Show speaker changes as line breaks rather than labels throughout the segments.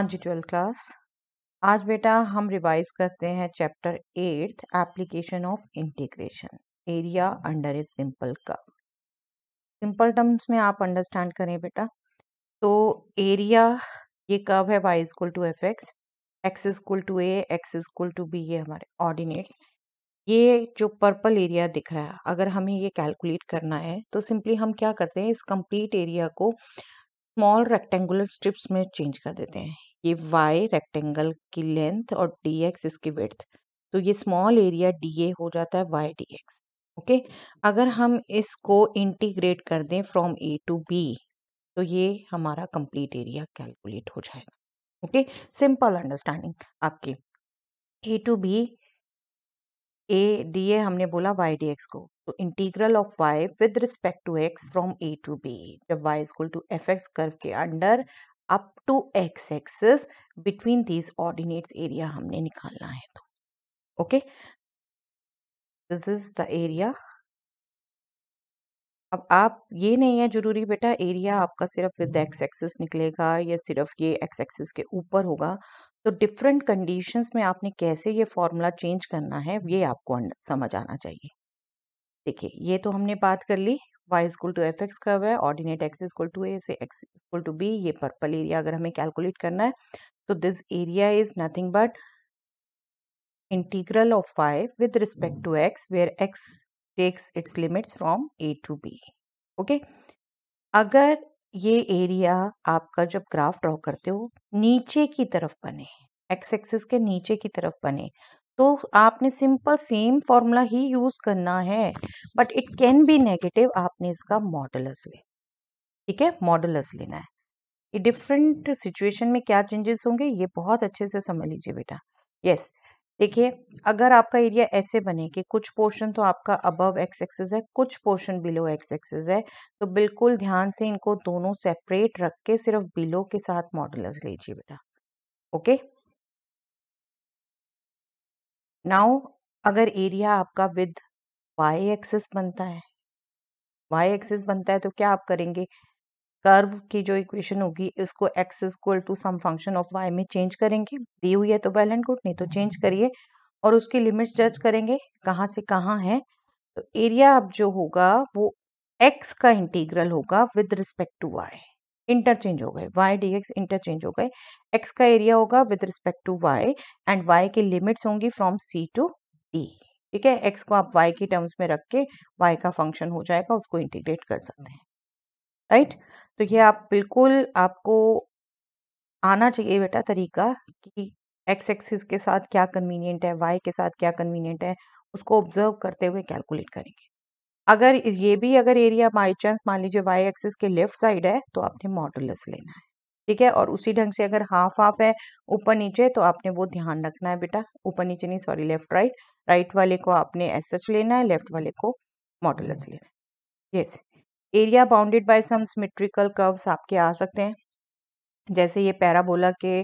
हाँ जी twelfth class आज बेटा हम रिवाइज करते हैं chapter eighth application of integration area under a simple curve simple terms में आप अंडरस्टैंड करें बेटा तो एरिया ये कर्व है y is equal to f x x is equal to a x is equal to b ये हमारे ऑर्डिनेट्स ये जो पर्पल एरिया दिख रहा है अगर हमें ये कैलकुलेट करना है तो सिंपली हम क्या करते हैं इस कंप्लीट एरिया को स्मॉल रेक्टेंगुलर स्ट्रिप्स में चेंज कर देते हैं ये y रेक्टेंगल की लेंथ और dx इसकी विड्थ तो ये स्मॉल एरिया dA हो जाता है y dx ओके अगर हम इसको इंटीग्रेट कर दें फ्रॉम a टू b तो ये हमारा कंप्लीट एरिया कैलकुलेट हो जाएगा ओके सिंपल अंडरस्टैंडिंग आपकी a to b a dA हमने बोला y dx को तो integral of y with respect to x from a to b जब y is equal to f x curve के under up to x axis between these ordinates area हमने निकालना है तो okay this is the area अब आप ये नहीं है जरूरी बेटा एरिया आपका सिर्फ विद एक्स एक्सेस निकलेगा या सिर्फ ये एक्स एक्सेस के ऊपर होगा तो डिफरेंट कंडीशंस में आपने कैसे ये फॉर्मूला चेंज करना है ये आपको समझ आना चाहिए देखिए ये तो हमने बात कर ली y is equal to f x curve है ordinate x is equal to a से एक्स इजकुल टू बी ये पर्पल एरिया अगर हमें कैलकुलेट करना है तो this area is nothing but integral of y with respect to x where x takes its limits from a to b okay अगर ये area आपका जब ग्राफ ड्रॉ करते हो नीचे की तरफ बने एक्स एक्सिस के नीचे की तरफ बने तो आपने सिंपल सेम फॉर्मूला ही यूज़ करना है but it can be negative आपने इसका मॉडलस ले ठीक है मॉडलस लेना है ये डिफरेंट सिचुएशन में क्या चेंजेस होंगे ये बहुत अच्छे से समझ लीजिए बेटा यस देखिए अगर आपका एरिया ऐसे बने कि कुछ पोर्शन तो आपका अबव एक्स एक्सेस है कुछ पोर्शन बिलो एक्स एक्सेस है तो बिल्कुल ध्यान से इनको दोनों सेपरेट रख के सिर्फ बिलो के साथ मॉडलस लीजिए बेटा ओके okay? नाउ अगर एरिया आपका विद वाई एक्सिस बनता है वाई एक्सिस बनता है तो क्या आप करेंगे कर्व की जो इक्वेशन होगी इसको x equal to some function of y में चेंज करेंगे दी हुई है तो वेल एंड गुड नहीं तो चेंज करिए और उसकी लिमिट्स जज करेंगे कहाँ से कहाँ है तो एरिया अब जो होगा वो एक्स का इंटीग्रल होगा with respect to y interchange हो गए वाई डी एक्स इंटरचेंज हो गए एक्स का एरिया होगा with respect to y and y की लिमिट्स होंगी फ्रॉम सी टू डी ठीक है एक्स को आप वाई के टर्म्स में रख के वाई का फंक्शन हो जाएगा उसको इंटीग्रेट कर सकते हैं राइट तो ये आप बिल्कुल आपको आना चाहिए बेटा तरीका कि एक्स एक्सिस के साथ क्या कन्वीनियंट है वाई के साथ क्या कन्वीनियंट है उसको ऑब्जर्व करते हुए कैलकुलेट करेंगे अगर ये भी अगर एरिया बाई चांस मान लीजिए वाई एक्सिस के लेफ्ट साइड है तो आपने मॉडुलस लेना है ठीक है और उसी ढंग से अगर हाफ हाफ है ऊपर नीचे तो आपने वो ध्यान रखना है बेटा ऊपर नीचे नहीं सॉरी लेफ्ट राइट राइट वाले को आपने एस एच लेना है लेफ्ट वाले को मॉडुलस लेना है yes area bounded by some symmetrical curves आपके आ सकते हैं जैसे ये पैराबोला के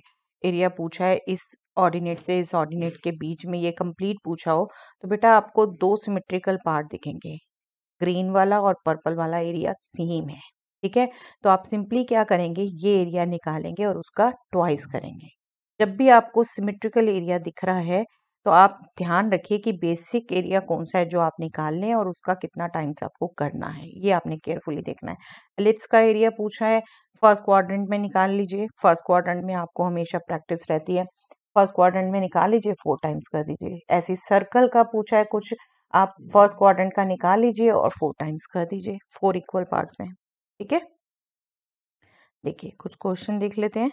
एरिया पूछा है इस ऑर्डिनेट से इस ऑर्डिनेट के बीच में ये कंप्लीट पूछा हो तो बेटा आपको दो सिमेट्रिकल पार्ट दिखेंगे ग्रीन वाला और पर्पल वाला एरिया सेम है ठीक है तो आप सिंपली क्या करेंगे ये एरिया निकालेंगे और उसका ट्वाइस करेंगे जब भी आपको सिमेट्रिकल एरिया दिख रहा है तो आप ध्यान रखिए कि बेसिक एरिया कौन सा है जो आप निकाल लें और उसका कितना टाइम्स आपको करना है ये आपने केयरफुली देखना है एलिप्स का एरिया पूछा है फर्स्ट क्वाड्रेंट में निकाल लीजिए फर्स्ट क्वाड्रेंट में आपको हमेशा प्रैक्टिस रहती है फर्स्ट क्वाड्रेंट में निकाल लीजिए फोर टाइम्स कर दीजिए ऐसी सर्कल का पूछा है कुछ आप फर्स्ट क्वाड्रेंट का निकाल लीजिए और फोर टाइम्स कर दीजिए फोर इक्वल पार्ट्स हैं ठीक है देखिए कुछ क्वेश्चन देख लेते हैं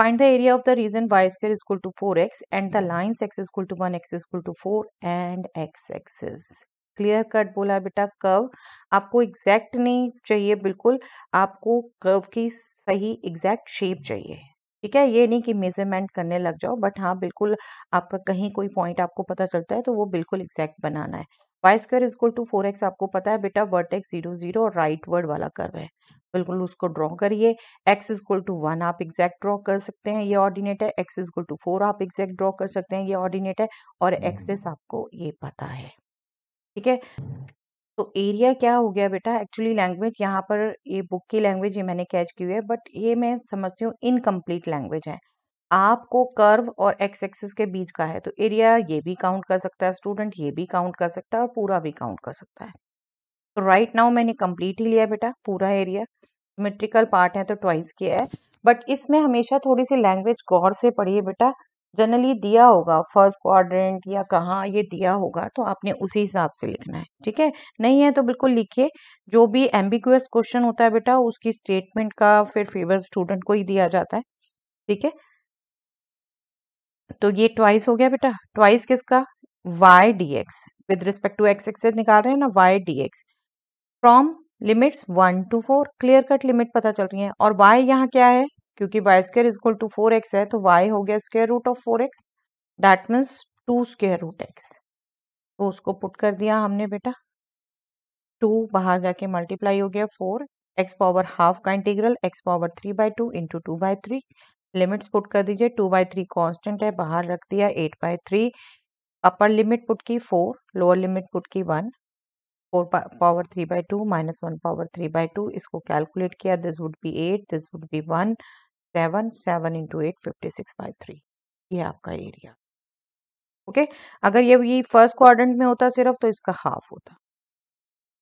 find the area of the region y square is to four x and the line x is to one x is to four and x axis clear cut बोला बेटा कर्व आपको एग्जैक्ट नहीं चाहिए बिल्कुल आपको कर्व की सही exact shape चाहिए ठीक है ये नहीं कि मेजरमेंट करने लग जाओ बट हाँ बिल्कुल आपका कहीं कोई पॉइंट आपको पता चलता है तो वो बिल्कुल एग्जैक्ट बनाना है y square is equal to four x आपको पता है बेटा वर्टेक्स जीरो जीरो और राइट वर्ड वाला कर्व है बिल्कुल उसको ड्रॉ करिए एक्स इजक्वल टू वन आप एग्जैक्ट ड्रॉ कर सकते हैं ये ऑर्डिनेट है एक्स इजक्वल टू फोर आप एग्जैक्ट ड्रॉ कर सकते हैं ये ऑर्डिनेट है और एक्सेस हम्म। आपको ये पता है ठीक है तो एरिया क्या हो गया बेटा एक्चुअली लैंग्वेज यहाँ पर ये बुक की लैंग्वेज ये मैंने कैच की हुई है बट ये मैं समझती हूँ इनकम्प्लीट लैंग्वेज है आपको कर्व और एक्स एक्सिस के बीच का है तो एरिया ये भी काउंट कर सकता है स्टूडेंट ये भी काउंट कर सकता है और पूरा भी काउंट कर सकता है तो राइट नाउ मैंने कम्प्लीट ही लिया बेटा पूरा एरिया मेट्रिकल पार्ट है तो ट्वाइस किया है बट इसमें हमेशा थोड़ी सी लैंग्वेज गौर से पढ़िए बेटा जनरली दिया होगा फर्स्ट क्वाड्रेंट या कहाँ ये दिया होगा तो आपने उसी हिसाब से लिखना है ठीक है नहीं है तो बिल्कुल लिखिए जो भी एम्बिगुअस क्वेश्चन होता है बेटा उसकी स्टेटमेंट का फिर फेवर स्टूडेंट को ही दिया जाता है ठीक है तो ये ट्वाइस हो गया बेटा ट्वाइस किसका y d x with respect to x x निकाल रहे हैं ना y d x from limits one to four clear cut limit पता चल रही है और वाई यहाँ क्या है क्योंकि y square is equal to four x है तो वाई हो गया square root of four x that means two square root x तो उसको पुट कर दिया हमने बेटा टू बाहर जाके मल्टीप्लाई हो गया फोर एक्स पावर हाफ का integral x power three by two into two by three limits put कर दीजिए टू बाई थ्री कॉन्स्टेंट है बाहर रख दिया eight by three upper limit put की फोर लोअर लिमिट पुट की one four power three by two minus one power three by two इसको calculate किया this would be eight this would be one seven seven into eight fifty six by three ये आपका area okay अगर ये ये first quadrant में होता सिर्फ तो इसका हाफ होता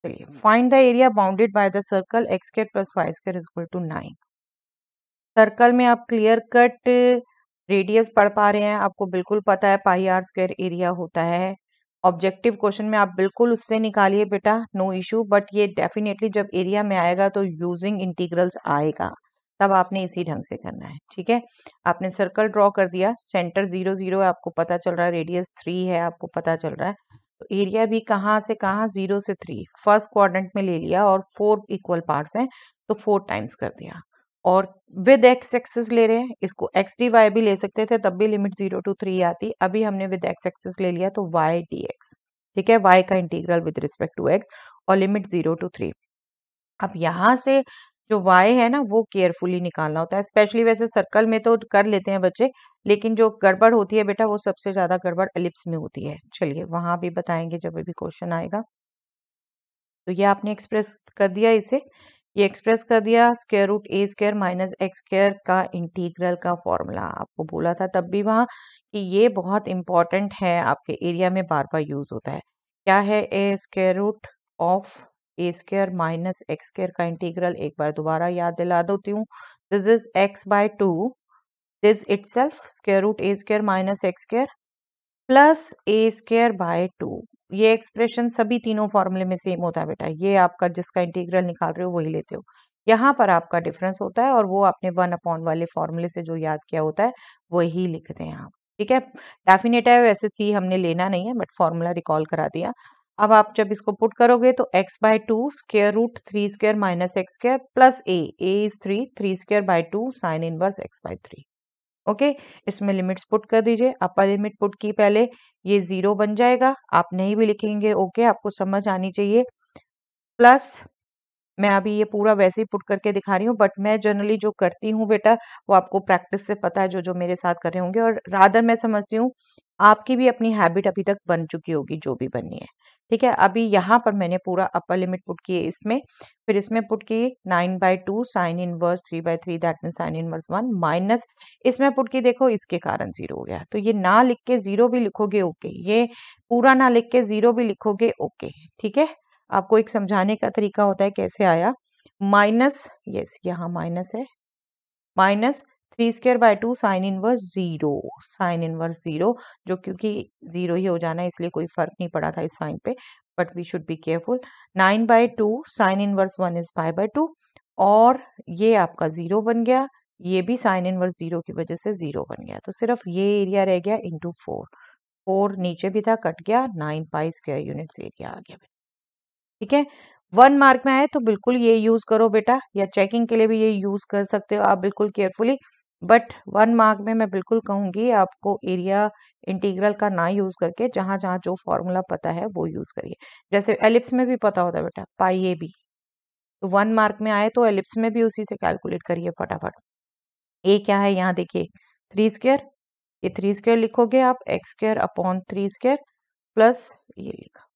चलिए find the area bounded by the circle x square plus y square is equal to nine circle में आप क्लियर कट रेडियस पढ़ पा रहे हैं आपको बिल्कुल पता है पाई आर स्क्वायर एरिया होता है ऑब्जेक्टिव क्वेश्चन में आप बिल्कुल उससे निकालिए बेटा नो इशू बट ये डेफिनेटली जब एरिया में आएगा तो यूजिंग इंटीग्रल्स आएगा तब आपने इसी ढंग से करना है ठीक है आपने सर्कल ड्रॉ कर दिया सेंटर जीरो जीरो है आपको पता चल रहा है रेडियस थ्री है आपको पता चल रहा है तो एरिया भी कहाँ से कहाँ जीरो से थ्री फर्स्ट क्वाड्रेंट में ले लिया और फोर इक्वल पार्ट्स हैं तो फोर टाइम्स कर दिया और विद एक्स एक्सेस ले रहे हैं इसको एक्स डी वाई भी ले सकते थे तब भी लिमिट जीरो टू थ्री आती अभी हमने विद एक्स एक्सेस ले लिया तो वाई डी एक्स ठीक है वाई का integral with respect to x और लिमिट जीरो टू थ्री अब यहाँ से जो वाई है ना वो केयरफुली निकालना होता है स्पेशली वैसे सर्कल में तो कर लेते हैं बच्चे लेकिन जो गड़बड़ होती है बेटा वो सबसे ज़्यादा गड़बड़ एलिप्स में होती है चलिए वहां भी बताएंगे जब भी क्वेश्चन आएगा तो ये आपने एक्सप्रेस कर दिया इसे ये एक्सप्रेस कर दिया square root a square minus x square का इंटीग्रल का फॉर्मूला आपको बोला था तब भी वहां कि ये बहुत इंपॉर्टेंट है आपके एरिया में बार बार यूज होता है क्या है a square root of a square minus x square का इंटीग्रल एक बार दोबारा याद दिला देती हूँ this is x by two this itself square root a square minus x square plus a square by two ये एक्सप्रेशन सभी तीनों फॉर्मूले में सेम होता है बेटा ये आपका जिसका इंटीग्रल निकाल रहे हो वही लेते हो यहाँ पर आपका डिफरेंस होता है और वो आपने वन अपॉन वाले फॉर्मूले से जो याद किया होता है वही लिखते हैं आप ठीक है डेफिनेट है वैसे सी हमने लेना नहीं है बट फॉर्मूला रिकॉल करा दिया अब आप जब इसको पुट करोगे तो x by two square root three square minus x square plus a a is three three square by two sine inverse x by three okay इसमें लिमिट्स पुट कर दीजिए अपर लिमिट पुट की पहले ये जीरो बन जाएगा आप नहीं भी लिखेंगे ओके okay, आपको समझ आनी चाहिए प्लस मैं अभी ये पूरा वैसे ही पुट करके दिखा रही हूँ बट मैं जनरली जो करती हूँ बेटा वो आपको प्रैक्टिस से पता है जो जो मेरे साथ कर रहे होंगे और रादर मैं समझती हूँ आपकी भी अपनी हैबिट अभी तक बन चुकी होगी जो भी बननी है ठीक है अभी यहाँ पर मैंने पूरा अपर लिमिट पुट किए इसमें फिर इसमें पुट की nine by two sine inverse three by three that mean sine inverse one minus इसमें पुट की देखो इसके कारण जीरो हो गया तो ये ना लिख के जीरो भी लिखोगे ओके ये पूरा ना लिख के जीरो भी लिखोगे ओके ठीक है आपको एक समझाने का तरीका होता है कैसे आया माइनस यस यहाँ माइनस है minus three square by two sine inverse zero sine inverse zero जो क्योंकि ज़ीरो ही हो जाना है इसलिए कोई फ़र्क नहीं पड़ा था इस साइन पे but we should be careful nine by two sine inverse one is five by two और ये आपका ज़ीरो बन गया ये भी साइन इनवर्स ज़ीरो की वजह से ज़ीरो बन गया तो सिर्फ ये एरिया रह गया इंटू फोर फोर नीचे भी था कट गया nine pi square unit area आ गया ठीक है वन मार्क में आए तो बिल्कुल ये यूज करो बेटा या चेकिंग के लिए भी ये यूज कर सकते हो आप बिल्कुल केयरफुली बट वन मार्क में मैं बिल्कुल कहूँगी आपको एरिया इंटीग्रल का ना यूज़ करके जहाँ जहाँ जो फॉर्मूला पता है वो यूज़ करिए जैसे एलिप्स में भी पता होता है बेटा पाई ए बी तो वन मार्क में आए तो एलिप्स में भी उसी से कैलकुलेट करिए फटाफट ए क्या है यहाँ देखिए थ्री स्क्वेयर ये थ्री स्क्वेयर लिखोगे आप x square upon three square plus ये लिखा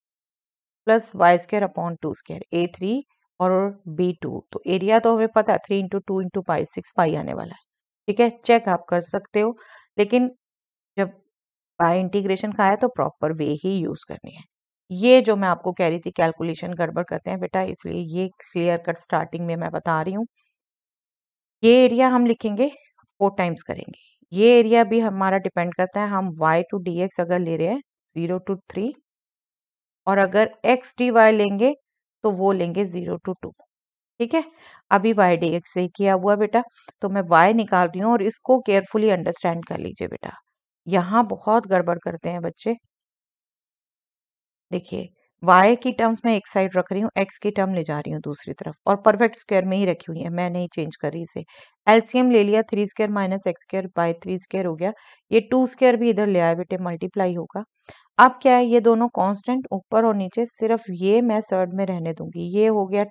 plus y square upon two square a three और बी टू तो एरिया तो हमें पता है three into two into pi six pi आने वाला है ठीक है चेक आप कर सकते हो लेकिन जब बाय इंटीग्रेशन का आया तो प्रॉपर वे ही यूज करनी है ये जो मैं आपको कह रही थी कैलकुलेशन गड़बड़ करते हैं बेटा इसलिए ये क्लियर कट स्टार्टिंग में मैं बता रही हूँ ये एरिया हम लिखेंगे फोर टाइम्स करेंगे ये एरिया भी हमारा डिपेंड करता है हम वाई टू डी एक्स अगर ले रहे हैं जीरो टू थ्री और अगर एक्स डी वाई लेंगे तो वो लेंगे जीरो टू टू ठीक है अभी वाई डी एक्स से किया हुआ बेटा तो मैं वाई निकाल रही हूँ और इसको केयरफुली अंडरस्टैंड कर लीजिए बेटा यहाँ बहुत गड़बड़ करते हैं बच्चे देखिए वाई की टर्म्स में एक साइड रख रही हूँ एक्स की टर्म ले जा रही हूँ दूसरी तरफ और परफेक्ट स्क्वायर में ही रखी हुई है मैं नहीं चेंज कर रही इसे एलसीएम ले लिया three square minus x square by three square हो गया ये टू स्क्वायर भी इधर ले आए बेटे मल्टीप्लाई होगा अब क्या है ये दोनों कांस्टेंट ऊपर और नीचे सिर्फ ये मैं सर्ड में रहने दूंगी ये हो गया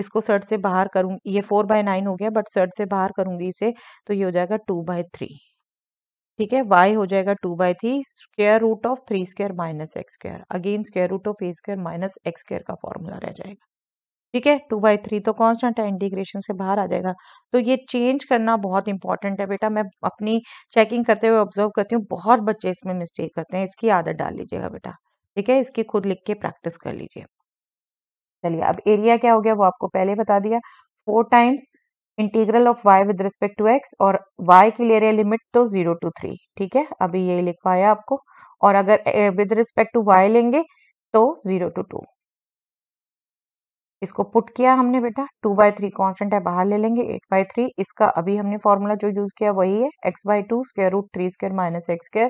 इसको सर्ट से बाहर करूँ ये फोर बाय नाइन हो गया बट सर्ट से बाहर करूँगी इसे तो ये हो जाएगा टू बाय थ्री ठीक है वाई हो जाएगा two by three square root of three square minus x square again square root of a square minus x square का फॉर्मूला रह जाएगा ठीक है टू बाई थ्री तो कांस्टेंट है इंटीग्रेशन से बाहर आ जाएगा तो ये चेंज करना बहुत इंपॉर्टेंट है बेटा मैं अपनी चेकिंग करते हुए ऑब्जर्व करती हूँ बहुत बच्चे इसमें मिस्टेक करते हैं इसकी आदत डाल लीजिएगा बेटा ठीक है इसकी खुद लिख के प्रैक्टिस कर लीजिए चलिए अब एरिया क्या हो गया वो आपको पहले बता दिया four times integral of y with respect to x और वाई के लिए लिमिट तो जीरो टू थ्री ठीक है अभी यही लिखवाया आपको और अगर विद रिस्पेक्ट टू वाई लेंगे तो जीरो टू टू इसको पुट किया हमने बेटा टू बाई थ्री कॉन्स्टेंट है बाहर ले लेंगे एट बाई थ्री इसका अभी हमने फॉर्मूला जो यूज किया वही है x by two square root three square minus x square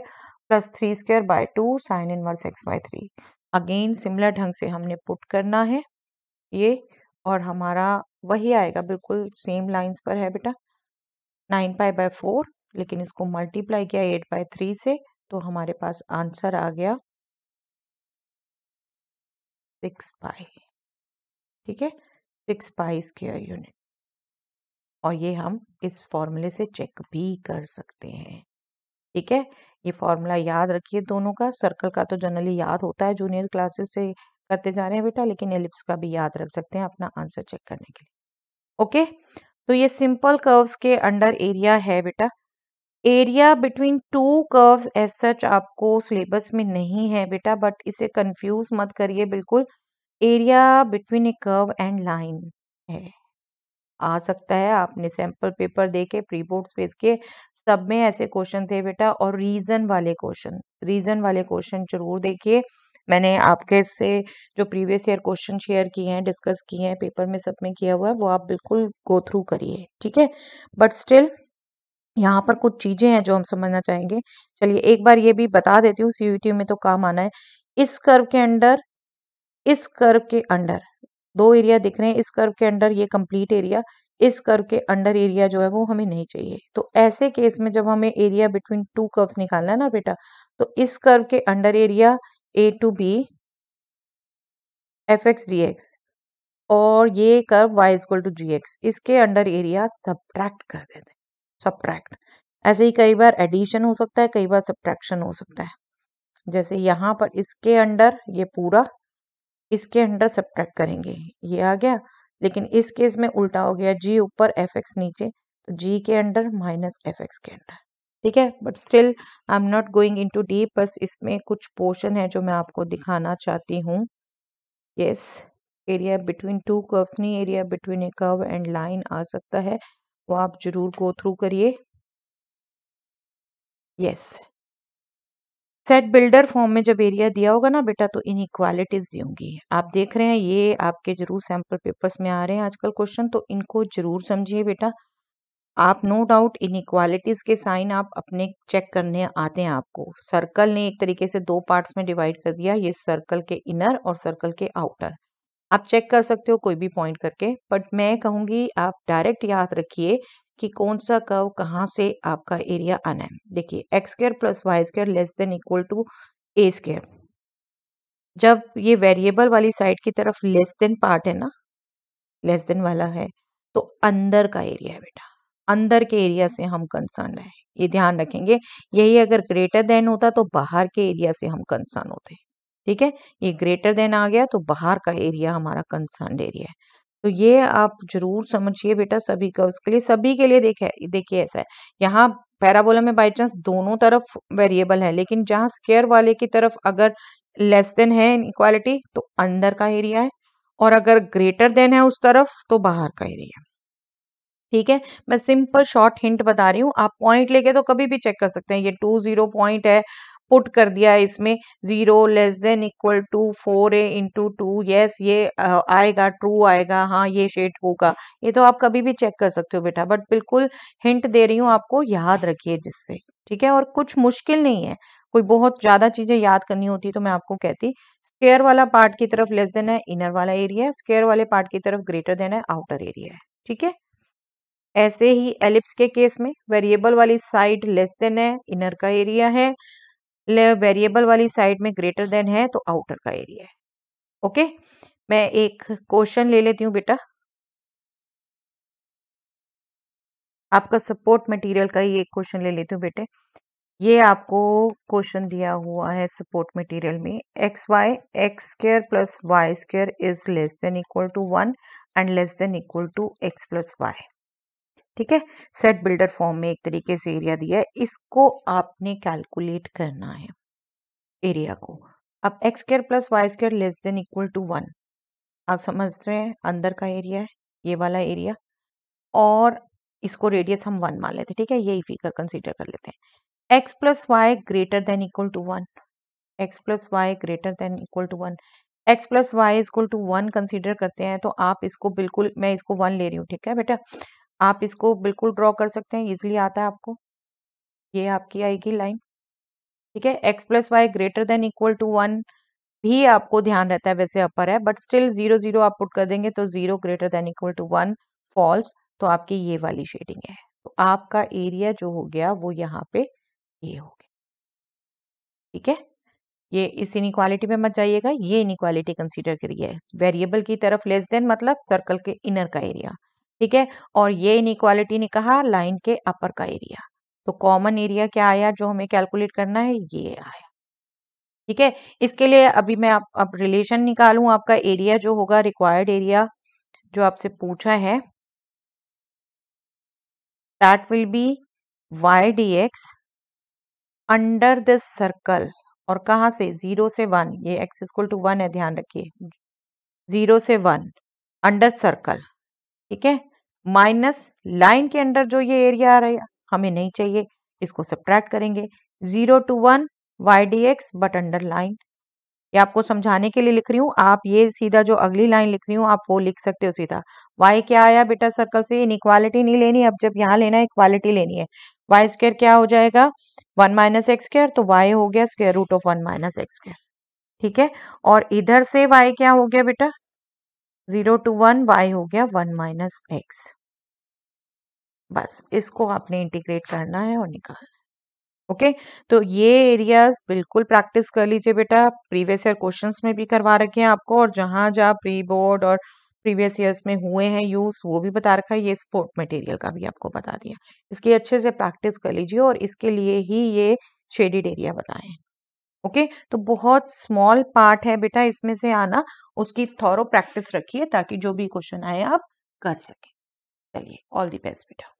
plus three square by two sine inverse x by three again similar ढंग से हमने पुट करना है ये और हमारा वही आएगा बिल्कुल सेम लाइंस पर है बेटा नाइन पाई बाय फोर लेकिन इसको मल्टीप्लाई किया एट बाय थ्री से तो हमारे पास आंसर आ गया सिक्स पाई ठीक है सिक्स पाई स्क्वायर यूनिट और ये हम इस फॉर्मूले से चेक भी कर सकते हैं ठीक है ये फॉर्मूला याद रखिए दोनों का सर्कल का तो जनरली याद होता है जूनियर क्लासेस से करते जा रहे हैं बेटा लेकिन एलिप्स का भी याद रख सकते हैं अपना आंसर चेक करने के लिए ओके तो ये सिंपल कर्व्स के अंडर एरिया है बेटा area between two curves as such आपको सिलेबस में नहीं है बेटा बट इसे कंफ्यूज मत करिए बिल्कुल area between a curve and line है आ सकता है आपने सैम्पल पेपर देखे प्री बोर्ड स्पेस के सब में ऐसे क्वेश्चन थे बेटा और रीजन वाले क्वेश्चन रीजन वाले क्वेश्चन जरूर देखिए मैंने आपके से जो प्रीवियस ईयर क्वेश्चन शेयर किए हैं डिस्कस किए हैं पेपर में सब में किया हुआ है वो आप बिल्कुल गो थ्रू करिए ठीक है बट स्टिल यहाँ पर कुछ चीज़ें हैं जो हम समझना चाहेंगे चलिए एक बार ये भी बता देती हूँ सी में तो काम आना है इस कर्व के अंडर इस कर्व के अंडर दो एरिया दिख रहे हैं इस कर्व के अंडर ये कंप्लीट एरिया इस कर्व के अंडर एरिया जो है वो हमें नहीं चाहिए तो ऐसे केस में जब हमें एरिया बिटवीन टू कर्व्स निकालना है ना बेटा तो इस कर्व के under area a to b f x d x और ये curve y is equal to g x इसके अंडर एरिया सब्ट्रैक्ट कर देते हैं सब्ट्रैक्ट ऐसे ही कई बार एडिशन हो सकता है कई बार सब्ट्रैक्शन हो सकता है जैसे यहाँ पर इसके अंडर ये पूरा इसके अंडर सब्ट्रैक्ट करेंगे ये आ गया लेकिन इस केस में उल्टा हो गया जी ऊपर एफ एक्स नीचे तो जी के अंडर माइनस एफ एक्स के अंडर ठीक है but still I am not going into deep बस इसमें कुछ पोर्शन है जो मैं आपको दिखाना चाहती हूँ yes area between two curves नहीं area between a curve and line आ सकता है वो आप जरूर गो थ्रू करिए यस सेट बिल्डर फॉर्म में जब एरिया दिया होगा ना बेटा तो इन इक्वालिटीज दी होंगी आप देख रहे हैं ये आपके जरूर सैम्पल पेपर्स में आ रहे हैं आजकल क्वेश्चन तो इनको जरूर समझिए बेटा आप नो डाउट इनक्वालिटीज़ के साइन आप अपने चेक करने आते हैं आपको सर्कल ने एक तरीके से दो पार्ट्स में डिवाइड कर दिया ये सर्कल के इनर और सर्कल के आउटर आप चेक कर सकते हो कोई भी पॉइंट करके बट मैं कहूँगी आप डायरेक्ट याद रखिए कि कौन सा कर्व कहाँ से आपका एरिया आना है देखिए x square plus y square less than equal to a square जब ये वेरिएबल वाली साइड की तरफ लेस देन पार्ट है ना लेस देन वाला है तो अंदर का एरिया है बेटा अंदर के एरिया से हम कंसर्न है ये ध्यान रखेंगे यही अगर ग्रेटर देन होता तो बाहर के एरिया से हम कंसर्न होते ठीक है ये ग्रेटर देन आ गया तो बाहर का एरिया हमारा कंसर्न एरिया है तो ये आप जरूर समझिए बेटा सभी कर्व्स के लिए सभी के लिए देखे देखिए ऐसा है यहाँ पैराबोला में बाई चांस दोनों तरफ वेरिएबल है लेकिन जहाँ स्केयर वाले की तरफ अगर लेस देन है इक्वालिटी तो अंदर का एरिया है और अगर ग्रेटर देन है उस तरफ तो बाहर का एरिया ठीक है मैं सिंपल शॉर्ट हिंट बता रही हूँ आप पॉइंट लेके तो कभी भी चेक कर सकते हैं ये टू जीरो पॉइंट है पुट कर दिया है इसमें zero less than equal to four a into two yes ये आएगा ट्रू आएगा हाँ ये शेड होगा ये तो आप कभी भी चेक कर सकते हो बेटा बट बिल्कुल हिंट दे रही हूँ आपको याद रखिए जिससे ठीक है और कुछ मुश्किल नहीं है कोई बहुत ज़्यादा चीज़ें याद करनी होती तो मैं आपको कहती स्केयर वाला पार्ट की तरफ लेस देन है इनर वाला एरिया है स्केयर वाले पार्ट की तरफ ग्रेटर देन है आउटर एरिया है ठीक है ऐसे ही एलिप्स के केस में वेरिएबल वाली साइड लेस देन है इनर का एरिया है वेरिएबल वाली साइड में ग्रेटर देन है तो आउटर का एरिया है ओके मैं एक क्वेश्चन ले लेती हूँ बेटा आपका सपोर्ट मटेरियल का ही एक क्वेश्चन ले लेती हूँ बेटे ये आपको क्वेश्चन दिया हुआ है सपोर्ट मटेरियल में x y x square plus y square is less than equal to one and less than equal to x plus y ठीक है सेट बिल्डर फॉर्म में एक तरीके से एरिया दिया है इसको आपने कैलकुलेट करना है एरिया को अब x square plus y square less than equal to one आप समझ रहे हैं अंदर का एरिया है ये वाला एरिया और इसको रेडियस हम वन मान लेते हैं ठीक है यही फिगर कंसीडर कर लेते हैं x plus y greater than equal to one x plus y greater than equal to one x plus y equal to one consider करते हैं तो आप इसको बिल्कुल मैं इसको वन ले रही हूँ ठीक है बेटा आप इसको बिल्कुल ड्रॉ कर सकते हैं इजिली आता है आपको ये आपकी आएगी लाइन ठीक है x plus y greater than equal to one भी आपको ध्यान रहता है वैसे अपर है बट स्टिल जीरो जीरो आप पुट कर देंगे तो zero greater than equal to one false तो आपकी ये वाली शेडिंग है तो आपका एरिया जो हो गया वो यहाँ पे ये हो गया ठीक है ये इस इनक्वालिटी में मत जाइएगा ये इनक्वालिटी कंसिडर करिए वेरिएबल की तरफ लेस देन मतलब सर्कल के इनर का एरिया ठीक है और ये इक्वालिटी ने कहा लाइन के अपर का एरिया तो कॉमन एरिया क्या आया जो हमें कैलकुलेट करना है ये आया ठीक है इसके लिए अभी मैं आप, आप रिलेशन निकालू आपका एरिया जो होगा रिक्वायर्ड एरिया जो आपसे पूछा है that will be y d x under this circle और कहा से जीरो से वन ये एक्स इक्वल टू वन है ध्यान रखिए जीरो से वन अंडर सर्कल ठीक है माइनस लाइन के अंडर जो ये एरिया आ रहा है हमें नहीं चाहिए इसको सब्ट्रैक्ट करेंगे zero to one y d x but under line ये आपको समझाने के लिए लिख रही हूँ आप ये सीधा जो अगली लाइन लिख रही हूँ आप वो लिख सकते हो सीधा वाई क्या आया बेटा सर्कल से इन इक्वालिटी नहीं लेनी अब जब यहाँ लेना है इक्वालिटी लेनी है वाई स्क्र क्या हो जाएगा वन माइनस एक्स स्क्र तो वाई हो गया square root of one minus x square ठीक है और इधर से वाई क्या हो गया बेटा जीरो टू वन वाई हो गया वन माइनस एक्स बस इसको आपने इंटीग्रेट करना है और निकालना है ओके okay? तो ये एरियाज बिल्कुल प्रैक्टिस कर लीजिए बेटा प्रीवियस ईयर क्वेश्चंस में भी करवा रखे हैं आपको और जहां जहाँ प्री बोर्ड और प्रीवियस ईयर्स में हुए हैं यूज वो भी बता रखा है ये स्पोर्ट मटेरियल का भी आपको बता दिया इसकी अच्छे से प्रैक्टिस कर लीजिए और इसके लिए ही ये शेडिड एरिया बताए ओके okay? तो बहुत स्मॉल पार्ट है बेटा इसमें से आना उसकी थॉरो प्रैक्टिस रखिए ताकि जो भी क्वेश्चन आए आप कर सके चलिए ऑल दी बेस्ट बेटा